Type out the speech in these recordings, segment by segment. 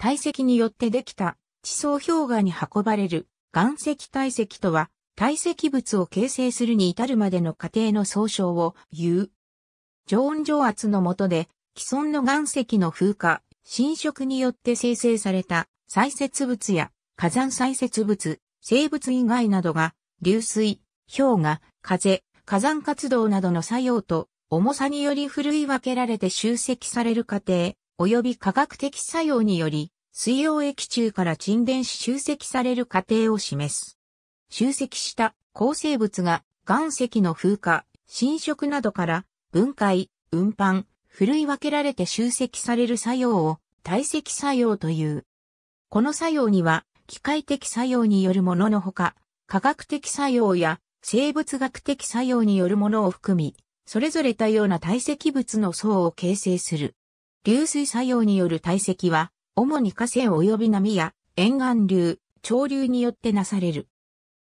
堆積によってできた地層氷河に運ばれる岩石堆積とは、堆積物を形成するに至るまでの過程の総称を言う。常温常圧の下で、既存の岩石の風化、侵食によって生成された砕屑物や火山砕屑物、生物以外などが流水、氷河、風、火山活動などの作用と重さにより振るい分けられて集積される過程、及び化学的作用により、水溶液中から沈殿し集積される過程を示す。集積した抗生物が岩石の風化、侵食などから分解、運搬、ふるい分けられて集積される作用を堆積作用という。この作用には機械的作用によるもののほか、科学的作用や生物学的作用によるものを含み、それぞれ多様な堆積物の層を形成する。流水作用による堆積は、主に河川及び波や沿岸流、潮流によってなされる。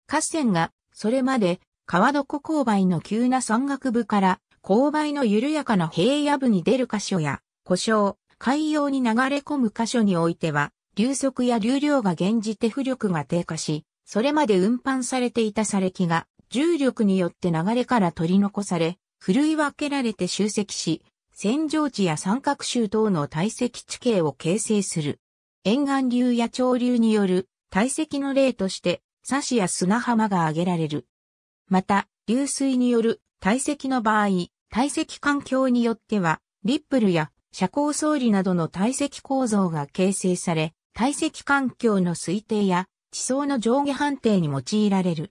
河川が、それまで、川床勾配の急な山岳部から、勾配の緩やかな平野部に出る箇所や、故障、海洋に流れ込む箇所においては、流速や流量が減じて浮力が低下し、それまで運搬されていた砂礫が、重力によって流れから取り残され、ふるい分けられて集積し、扇状地や三角州等の堆積地形を形成する。沿岸流や潮流による堆積の例として、砂子や砂浜が挙げられる。また、流水による堆積の場合、堆積環境によっては、リップルや遮光層理などの堆積構造が形成され、堆積環境の推定や地層の上下判定に用いられる。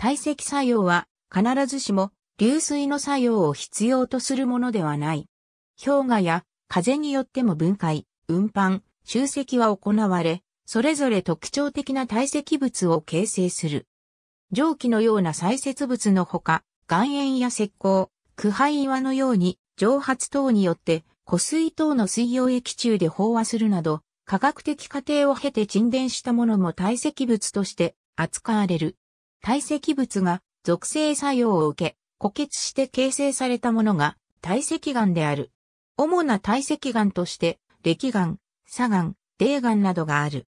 堆積作用は必ずしも流水の作用を必要とするものではない。氷河や風によっても分解、運搬、集積は行われ、それぞれ特徴的な堆積物を形成する。蒸気のような砕屑物のほか、岩塩や石膏、腐敗岩のように蒸発等によって湖水等の水溶液中で飽和するなど、科学的過程を経て沈殿したものも堆積物として扱われる。堆積物が属性作用を受け、固結して形成されたものが堆積岩である。主な堆積岩として、歴岩、砂岩、泥岩などがある。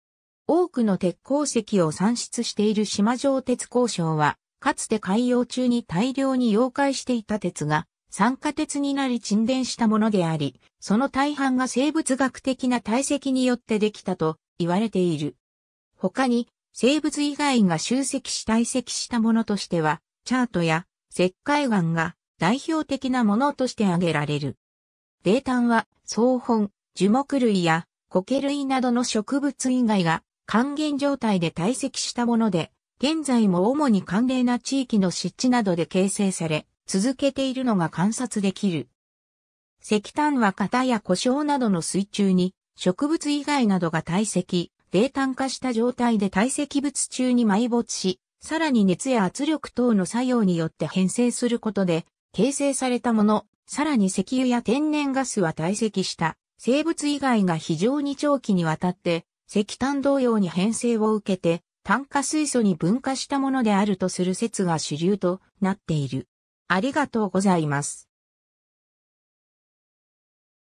多くの鉄鉱石を産出している島上鉄鉱床は、かつて海洋中に大量に溶解していた鉄が、酸化鉄になり沈殿したものであり、その大半が生物学的な体積によってできたと言われている。他に、生物以外が集積し堆積したものとしては、チャートや石灰岩が代表的なものとして挙げられる。泥炭は草本、樹木類や苔類などの植物以外が還元状態で堆積したもので、現在も主に寒冷な地域の湿地などで形成され、続けているのが観察できる。石炭は型や故障などの水中に植物以外などが堆積、冷炭化した状態で堆積物中に埋没し、さらに熱や圧力等の作用によって変成することで、形成されたものさらに石油や天然ガスは堆積した生物以外が非常に長期にわたって石炭同様に変性を受けて炭化水素に分化したものであるとする説が主流となっている。ありがとうございます。